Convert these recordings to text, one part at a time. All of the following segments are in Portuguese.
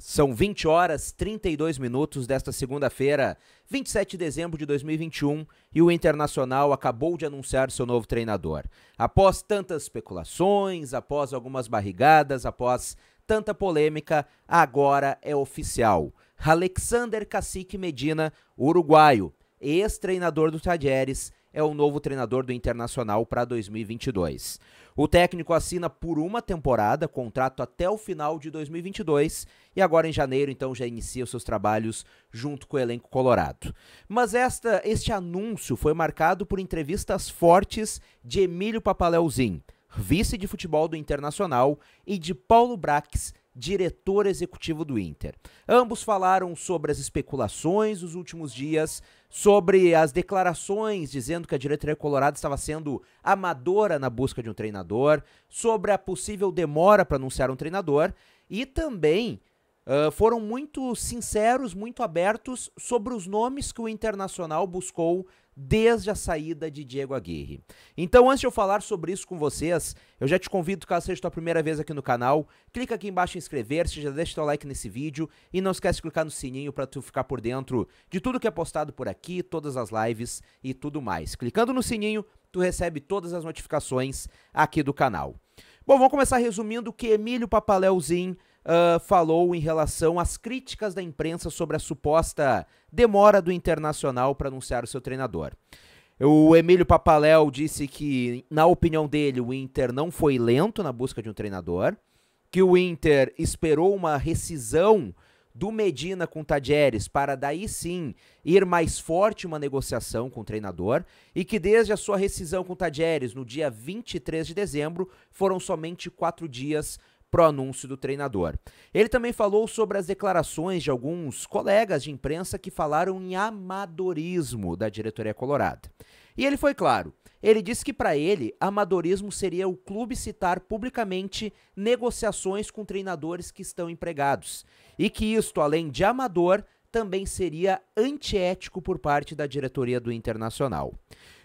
São 20 horas 32 minutos desta segunda-feira, 27 de dezembro de 2021, e o Internacional acabou de anunciar seu novo treinador. Após tantas especulações, após algumas barrigadas, após tanta polêmica, agora é oficial. Alexander Cacique Medina, uruguaio, ex-treinador do Tajeres, é o novo treinador do Internacional para 2022. O técnico assina por uma temporada, contrato até o final de 2022 e agora em janeiro então já inicia os seus trabalhos junto com o elenco colorado. Mas esta este anúncio foi marcado por entrevistas fortes de Emílio Papaleuzin, vice de futebol do Internacional, e de Paulo Brax, diretor executivo do Inter. Ambos falaram sobre as especulações dos últimos dias, sobre as declarações dizendo que a diretoria colorada estava sendo amadora na busca de um treinador, sobre a possível demora para anunciar um treinador e também uh, foram muito sinceros, muito abertos sobre os nomes que o Internacional buscou desde a saída de Diego Aguirre. Então, antes de eu falar sobre isso com vocês, eu já te convido, caso seja a tua primeira vez aqui no canal, clica aqui embaixo em inscrever-se, já deixa teu like nesse vídeo e não esquece de clicar no sininho para tu ficar por dentro de tudo que é postado por aqui, todas as lives e tudo mais. Clicando no sininho, tu recebe todas as notificações aqui do canal. Bom, vamos começar resumindo que Emílio Papaléuzinho uh, falou em relação às críticas da imprensa sobre a suposta demora do Internacional para anunciar o seu treinador. O Emílio Papaléu disse que, na opinião dele, o Inter não foi lento na busca de um treinador, que o Inter esperou uma rescisão do Medina com Tadieres para daí sim ir mais forte uma negociação com o treinador e que desde a sua rescisão com Tadieres no dia 23 de dezembro foram somente quatro dias pro anúncio do treinador. Ele também falou sobre as declarações de alguns colegas de imprensa que falaram em amadorismo da diretoria colorada. E ele foi claro. Ele disse que para ele, amadorismo seria o clube citar publicamente negociações com treinadores que estão empregados, e que isto, além de amador, também seria antiético por parte da diretoria do Internacional.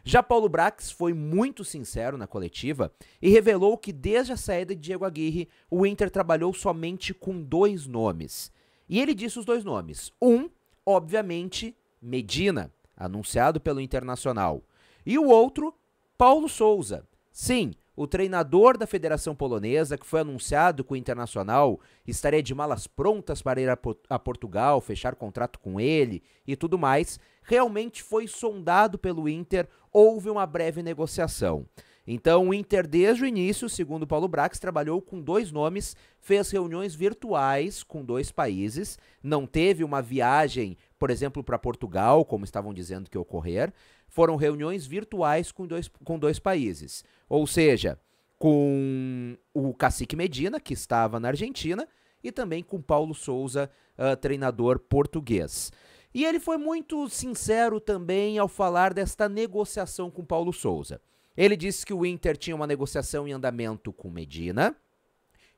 Já Paulo Brax foi muito sincero na coletiva e revelou que desde a saída de Diego Aguirre, o Inter trabalhou somente com dois nomes. E ele disse os dois nomes. Um, obviamente, Medina, anunciado pelo Internacional. E o outro, Paulo Souza. Sim, o treinador da Federação Polonesa, que foi anunciado com o Internacional, estaria de malas prontas para ir a, a, Portugal, fechar contrato com ele e tudo mais, realmente foi sondado pelo Inter, houve uma breve negociação. Então, o Inter, desde o início, segundo Paulo Brax, trabalhou com dois nomes, fez reuniões virtuais com dois países, não teve uma viagem por exemplo, para Portugal, como estavam dizendo que ocorrer, foram reuniões virtuais com dois, com dois países. Ou seja, com o cacique Medina, que estava na Argentina, e também com Paulo Souza, uh, treinador português. E ele foi muito sincero também ao falar desta negociação com Paulo Souza. Ele disse que o Inter tinha uma negociação em andamento com Medina,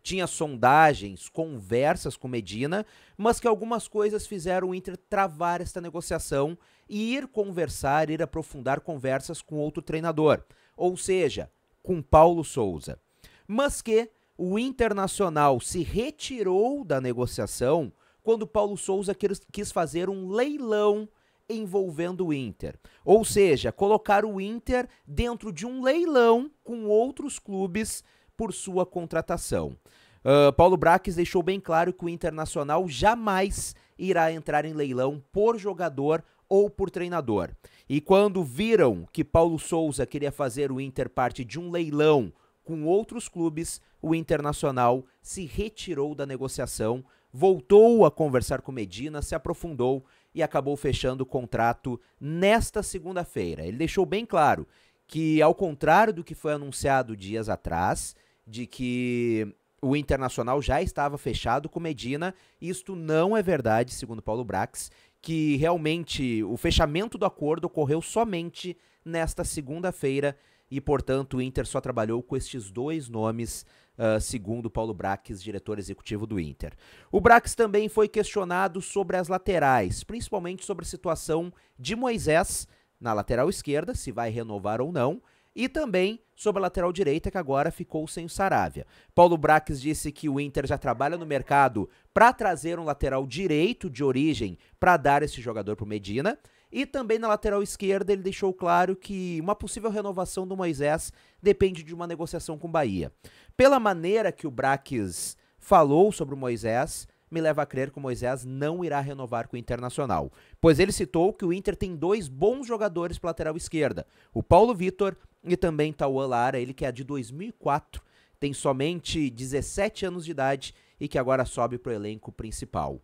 tinha sondagens, conversas com Medina, mas que algumas coisas fizeram o Inter travar esta negociação e ir conversar, ir aprofundar conversas com outro treinador, ou seja, com Paulo Souza. Mas que o Internacional se retirou da negociação quando Paulo Souza quis fazer um leilão envolvendo o Inter. Ou seja, colocar o Inter dentro de um leilão com outros clubes por sua contratação. Uh, Paulo Braques deixou bem claro que o Internacional jamais irá entrar em leilão por jogador ou por treinador. E quando viram que Paulo Souza queria fazer o Inter parte de um leilão com outros clubes, o Internacional se retirou da negociação, voltou a conversar com Medina, se aprofundou e acabou fechando o contrato nesta segunda-feira. Ele deixou bem claro que, ao contrário do que foi anunciado dias atrás, de que o Internacional já estava fechado com Medina. Isto não é verdade, segundo Paulo Brax, que realmente o fechamento do acordo ocorreu somente nesta segunda-feira e, portanto, o Inter só trabalhou com estes dois nomes, uh, segundo Paulo Brax, diretor executivo do Inter. O Brax também foi questionado sobre as laterais, principalmente sobre a situação de Moisés na lateral esquerda, se vai renovar ou não e também sobre a lateral direita, que agora ficou sem o Saravia. Paulo Braques disse que o Inter já trabalha no mercado para trazer um lateral direito de origem para dar esse jogador para o Medina. E também na lateral esquerda ele deixou claro que uma possível renovação do Moisés depende de uma negociação com o Bahia. Pela maneira que o Braques falou sobre o Moisés, me leva a crer que o Moisés não irá renovar com o Internacional, pois ele citou que o Inter tem dois bons jogadores para lateral esquerda, o Paulo Vitor e também Tauan Lara, ele que é de 2004, tem somente 17 anos de idade e que agora sobe para o elenco principal.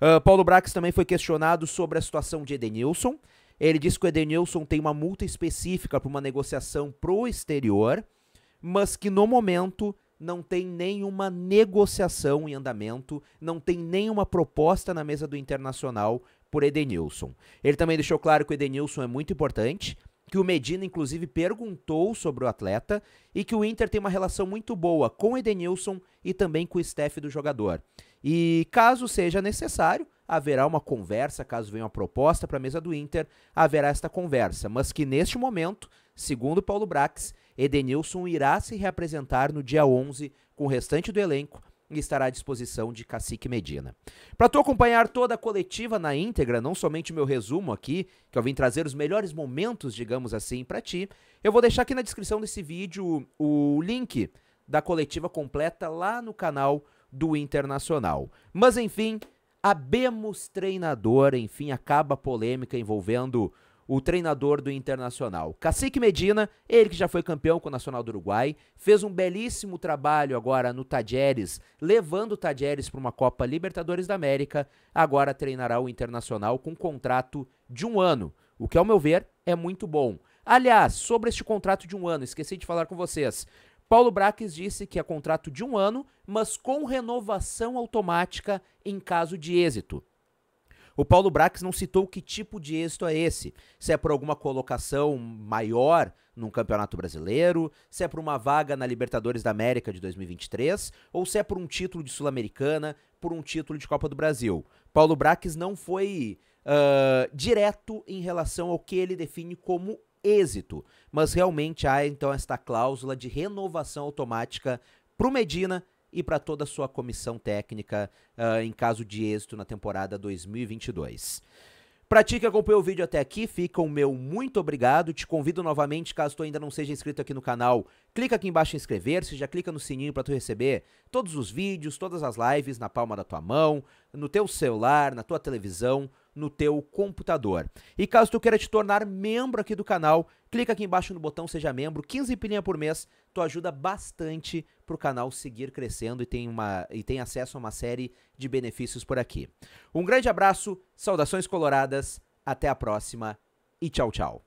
Uh, Paulo Brax também foi questionado sobre a situação de Edenilson. Ele disse que o Edenilson tem uma multa específica para uma negociação pro exterior, mas que no momento não tem nenhuma negociação em andamento, não tem nenhuma proposta na mesa do Internacional por Edenilson. Ele também deixou claro que o Edenilson é muito importante, que o Medina, inclusive, perguntou sobre o atleta e que o Inter tem uma relação muito boa com o Edenilson e também com o staff do jogador. E caso seja necessário, haverá uma conversa, caso venha uma proposta para a mesa do Inter, haverá esta conversa. Mas que neste momento, segundo Paulo Brax, Edenilson irá se reapresentar no dia 11 com o restante do elenco e estará à disposição de Cacique Medina. Para tu acompanhar toda a coletiva na íntegra, não somente meu resumo aqui, que eu vim trazer os melhores momentos, digamos assim, para ti, eu vou deixar aqui na descrição desse vídeo o link da coletiva completa lá no canal do Internacional. Mas enfim, abemos treinador, enfim, acaba a polêmica envolvendo o treinador do Internacional. Cacique Medina, ele que já foi campeão com o Nacional do Uruguai, fez um belíssimo trabalho agora no Tajeres, levando o Tajeres para uma Copa Libertadores da América. Agora treinará o Internacional com um contrato de um ano, o que, ao meu ver, é muito bom. Aliás, sobre este contrato de um ano, esqueci de falar com vocês. Paulo Braques disse que é contrato de um ano, mas com renovação automática em caso de êxito. O Paulo Brax não citou que tipo de êxito é esse. Se é por alguma colocação maior num campeonato brasileiro, se é por uma vaga na Libertadores da América de 2023, ou se é por um título de Sul-Americana, por um título de Copa do Brasil. Paulo Brax não foi uh, direto em relação ao que ele define como êxito, mas realmente há então esta cláusula de renovação automática para o Medina e para toda a sua comissão técnica uh, em caso de êxito na temporada 2022. Para ti que acompanhou o vídeo até aqui, fica o meu muito obrigado. Te convido novamente, caso tu ainda não seja inscrito aqui no canal, clica aqui embaixo em inscrever-se, já clica no sininho para tu receber todos os vídeos, todas as lives na palma da tua mão, no teu celular, na tua televisão, no teu computador. E caso tu queira te tornar membro aqui do canal, clica aqui embaixo no botão seja membro, 15 pilinha por mês, tu ajuda bastante pro canal seguir crescendo e tem uma e tem acesso a uma série de benefícios por aqui. Um grande abraço, saudações coloradas, até a próxima e tchau, tchau.